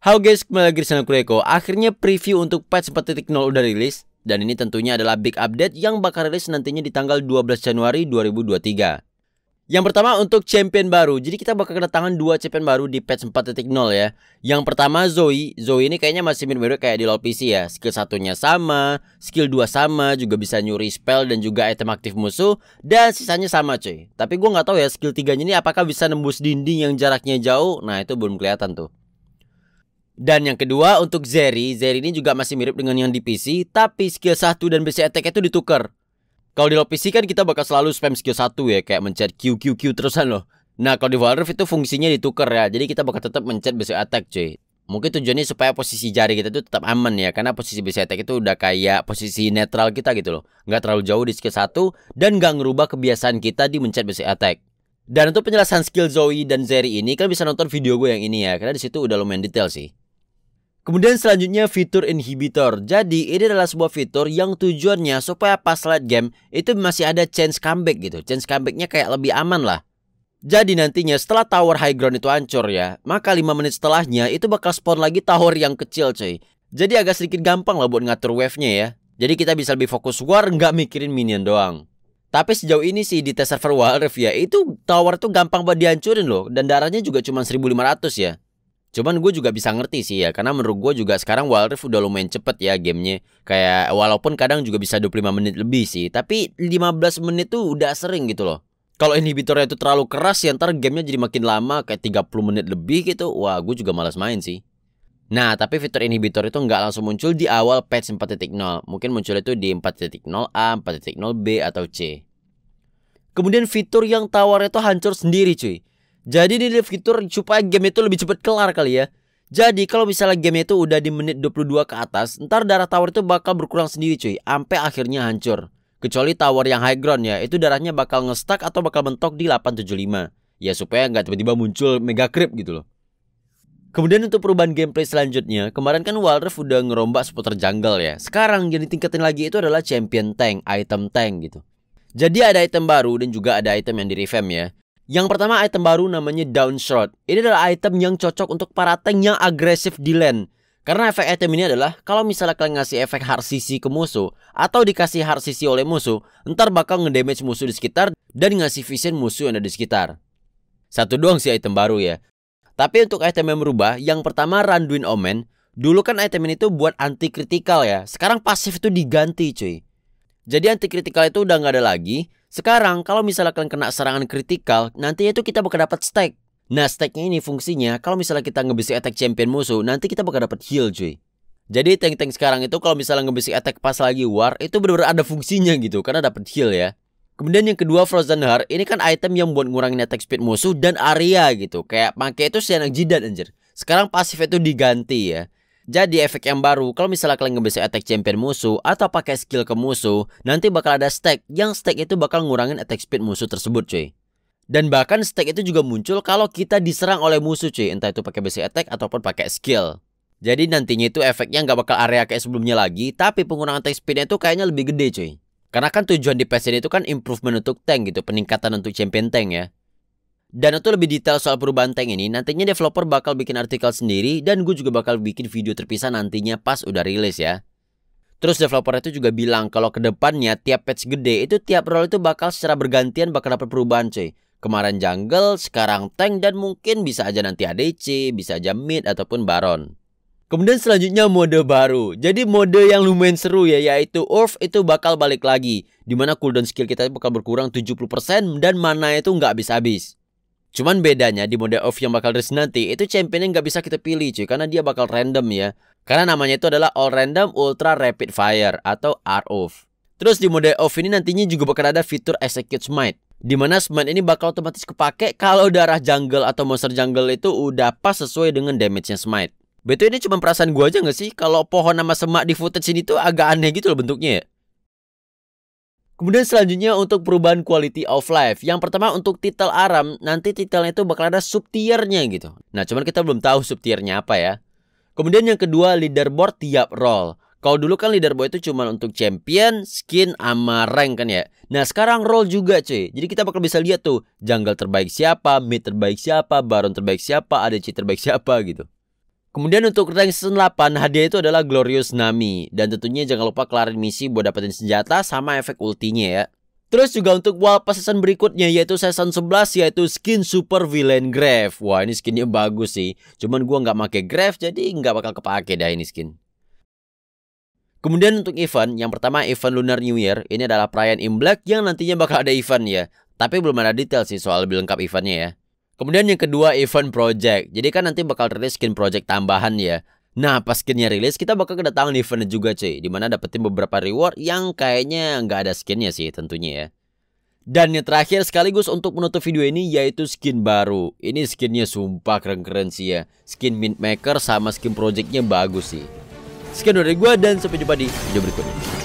Halo guys, kembali lagi di channel Kureko Akhirnya preview untuk patch 4.0 udah rilis Dan ini tentunya adalah big update yang bakal rilis nantinya di tanggal 12 Januari 2023 Yang pertama untuk champion baru Jadi kita bakal kedatangan dua champion baru di patch 4.0 ya Yang pertama Zoe Zoe ini kayaknya masih mirip-mirip kayak di LoL PC ya Skill satunya sama, skill 2 sama Juga bisa nyuri spell dan juga item aktif musuh Dan sisanya sama cuy Tapi gue nggak tahu ya skill 3 nya ini apakah bisa nembus dinding yang jaraknya jauh Nah itu belum kelihatan tuh dan yang kedua untuk Zeri, Zeri ini juga masih mirip dengan yang di PC, tapi skill 1 dan basic attack itu ditukar. Kalau di PC kan kita bakal selalu spam skill 1 ya, kayak mencet Q Q Q terusan loh. Nah, kalau di Valorant itu fungsinya ditukar ya. Jadi kita bakal tetap mencet basic attack, cuy. Mungkin tujuannya supaya posisi jari kita itu tetap aman ya. Karena posisi basic attack itu udah kayak posisi netral kita gitu loh. Nggak terlalu jauh di skill 1 dan nggak ngerubah kebiasaan kita di mencet basic attack. Dan untuk penjelasan skill Zoe dan Zeri ini kalian bisa nonton video gue yang ini ya. Karena di situ udah lumayan detail sih. Kemudian selanjutnya fitur inhibitor. Jadi ini adalah sebuah fitur yang tujuannya supaya pas late game itu masih ada chance comeback gitu. Chance comebacknya kayak lebih aman lah. Jadi nantinya setelah tower high ground itu hancur ya, maka 5 menit setelahnya itu bakal spawn lagi tower yang kecil cuy. Jadi agak sedikit gampang lah buat ngatur wave-nya ya. Jadi kita bisa lebih fokus war nggak mikirin minion doang. Tapi sejauh ini sih di tes server Warf ya, itu tower tuh gampang buat dihancurin loh dan darahnya juga cuma 1500 ya. Cuman gue juga bisa ngerti sih ya Karena menurut gue juga sekarang Wild Rift udah lumayan cepet ya gamenya Kayak walaupun kadang juga bisa 25 menit lebih sih Tapi 15 menit tuh udah sering gitu loh kalau inhibitornya itu terlalu keras ya ntar gamenya jadi makin lama kayak 30 menit lebih gitu Wah gue juga malas main sih Nah tapi fitur inhibitor itu nggak langsung muncul di awal patch 4.0 Mungkin muncul itu di 4.0a, 4.0b, atau c Kemudian fitur yang tawar itu hancur sendiri cuy jadi ini fitur supaya game itu lebih cepat kelar kali ya. Jadi kalau misalnya game itu udah di menit 22 ke atas, ntar darah tower itu bakal berkurang sendiri cuy, sampai akhirnya hancur. Kecuali tower yang high ground ya, itu darahnya bakal ngestak atau bakal mentok di 875. Ya supaya nggak tiba-tiba muncul mega creep gitu loh. Kemudian untuk perubahan gameplay selanjutnya, kemarin kan Walref udah ngerombak seputar jungle ya. Sekarang yang ditingkatin lagi itu adalah champion tank, item tank gitu. Jadi ada item baru dan juga ada item yang di revamp ya. Yang pertama item baru namanya Downshot. Ini adalah item yang cocok untuk para tank yang agresif di lane. Karena efek item ini adalah kalau misalnya kalian ngasih efek hard CC ke musuh atau dikasih hard CC oleh musuh, ntar bakal ngedamage musuh di sekitar dan ngasih vision musuh yang ada di sekitar. Satu doang sih item baru ya. Tapi untuk item yang berubah, yang pertama Randuin Omen, dulu kan item ini tuh buat anti critical ya. Sekarang pasif itu diganti cuy. Jadi anti critical itu udah nggak ada lagi, sekarang kalau misalnya kalian kena serangan kritikal, nantinya itu kita bakal dapat stack. Nah, stacknya ini fungsinya kalau misalnya kita ngebisi attack champion musuh, nanti kita bakal dapat heal, cuy. Jadi tank-tank sekarang itu kalau misalnya ngebisi attack pas lagi war, itu benar-benar ada fungsinya gitu karena dapat heal ya. Kemudian yang kedua Frozen Heart ini kan item yang buat ngurangin attack speed musuh dan area gitu. Kayak pakai itu seenak jidat anjir. Sekarang pasif itu diganti ya. Jadi efek yang baru kalau misalnya kalian ngebisa attack champion musuh atau pakai skill ke musuh, nanti bakal ada stack yang stack itu bakal ngurangin attack speed musuh tersebut, cuy. Dan bahkan stack itu juga muncul kalau kita diserang oleh musuh, cuy, entah itu pakai basic attack ataupun pakai skill. Jadi nantinya itu efeknya nggak bakal area kayak sebelumnya lagi, tapi pengurangan attack speednya itu kayaknya lebih gede, cuy. Karena kan tujuan di patch itu kan improvement untuk tank gitu, peningkatan untuk champion tank ya. Dan untuk lebih detail soal perubahan tank ini, nantinya developer bakal bikin artikel sendiri dan gue juga bakal bikin video terpisah nantinya pas udah rilis ya. Terus developer itu juga bilang kalau kedepannya tiap patch gede itu tiap role itu bakal secara bergantian bakal dapat perubahan cuy. Kemarin jungle, sekarang tank dan mungkin bisa aja nanti ADC, bisa aja mid ataupun baron. Kemudian selanjutnya mode baru. Jadi mode yang lumayan seru ya yaitu off itu bakal balik lagi. Dimana cooldown skill kita bakal berkurang 70% dan mana itu nggak habis-habis. Cuman bedanya di mode off yang bakal rilis nanti itu championnya nggak bisa kita pilih cuy karena dia bakal random ya. Karena namanya itu adalah All Random Ultra Rapid Fire atau ROF. Terus di mode off ini nantinya juga bakal ada fitur Execute Smite. di mana smite ini bakal otomatis kepake kalau darah jungle atau monster jungle itu udah pas sesuai dengan damage-nya smite. Betul ini cuma perasaan gua aja gak sih kalau pohon nama semak di footage ini tuh agak aneh gitu loh bentuknya ya. Kemudian selanjutnya untuk perubahan quality of life. Yang pertama untuk titel Aram, nanti titelnya itu bakal ada sub tiernya gitu. Nah, cuman kita belum tahu sub tiernya apa ya. Kemudian yang kedua leaderboard tiap role. Kalau dulu kan leaderboard itu cuma untuk champion, skin, ama rank kan ya. Nah sekarang role juga cuy. Jadi kita bakal bisa lihat tuh jungle terbaik siapa, mid terbaik siapa, baron terbaik siapa, ADC terbaik siapa gitu. Kemudian untuk rank season 8, hadiah itu adalah Glorious Nami. Dan tentunya jangan lupa kelarin misi buat dapetin senjata sama efek ultinya ya. Terus juga untuk wall pass season berikutnya yaitu season 11 yaitu skin Super Villain Grave. Wah ini skinnya bagus sih. Cuman gua nggak pakai Grave jadi nggak bakal kepake dah ini skin. Kemudian untuk event, yang pertama event Lunar New Year, ini adalah perayaan Black yang nantinya bakal ada event ya. Tapi belum ada detail sih soal lebih lengkap eventnya ya. Kemudian yang kedua event project. Jadi kan nanti bakal rilis skin project tambahan ya. Nah, pas skinnya rilis, kita bakal kedatangan event juga cuy. Dimana dapetin beberapa reward yang kayaknya nggak ada skinnya sih tentunya ya. Dan yang terakhir sekaligus untuk menutup video ini yaitu skin baru. Ini skinnya sumpah keren-keren sih ya. Skin Mint Maker sama skin projectnya bagus sih. Sekian dari gue dan sampai jumpa di video berikutnya.